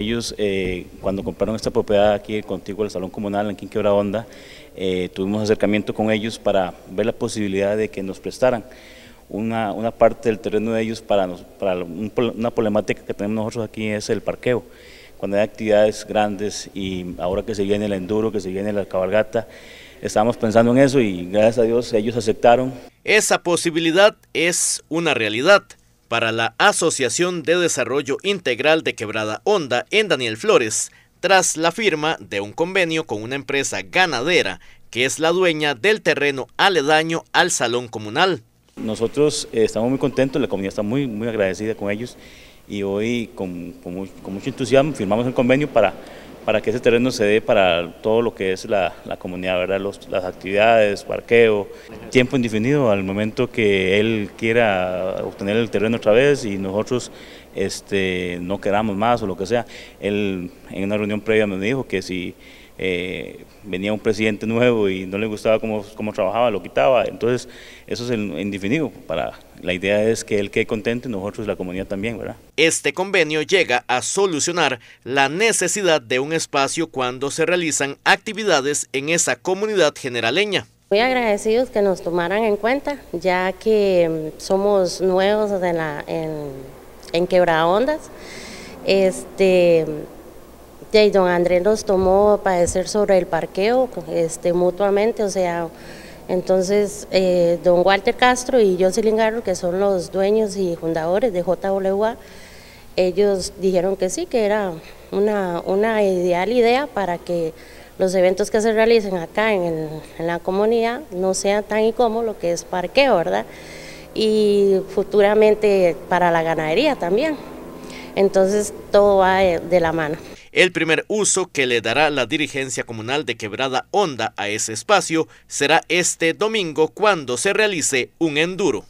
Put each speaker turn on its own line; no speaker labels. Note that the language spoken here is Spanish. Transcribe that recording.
Ellos eh, cuando compraron esta propiedad aquí contigo el Salón Comunal aquí en Quebra Onda, eh, tuvimos acercamiento con ellos para ver la posibilidad de que nos prestaran una, parte del terreno de ellos para, una problemática que tenemos nosotros aquí es el parqueo. Cuando hay actividades grandes y ahora que se viene el enduro, que se viene la cabalgata, estábamos pensando en eso y gracias a Dios ellos aceptaron.
Esa posibilidad es una realidad para la Asociación de Desarrollo Integral de Quebrada Honda en Daniel Flores, tras la firma de un convenio con una empresa ganadera que es la dueña del terreno aledaño al Salón Comunal.
Nosotros eh, estamos muy contentos, la comunidad está muy, muy agradecida con ellos y hoy con, con mucho entusiasmo firmamos el convenio para para que ese terreno se dé para todo lo que es la, comunidad, ¿verdad? Los, las actividades, parqueo, tiempo indefinido al momento que él quiera obtener el terreno otra vez y nosotros este, no queramos más o lo que sea. Él en una reunión previa me dijo que si eh, venía un presidente nuevo y no le gustaba cómo, cómo trabajaba, lo quitaba. Entonces eso es el indefinido para la idea es que él quede contento y nosotros la comunidad también, ¿verdad?
Este convenio llega a solucionar la necesidad de un espacio cuando se realizan actividades en esa comunidad generaleña.
Muy agradecidos que nos tomaran en cuenta, ya que mm, somos nuevos en, la, en, Ondas. Este, mm, don Andrés nos tomó a decir sobre el parqueo este, mutuamente, o sea, entonces, eh, don Walter Castro y John Garro, que son los dueños y fundadores de JWA, ellos dijeron que sí, que era una, ideal idea para que los eventos que se realicen acá en, la comunidad no sean tan incómodos lo que es parqueo, ¿verdad? Y futuramente para la ganadería también. Entonces, todo va eh, de la mano.
El primer uso que le dará la dirigencia comunal de Quebrada Honda a ese espacio será este domingo cuando se realice un enduro.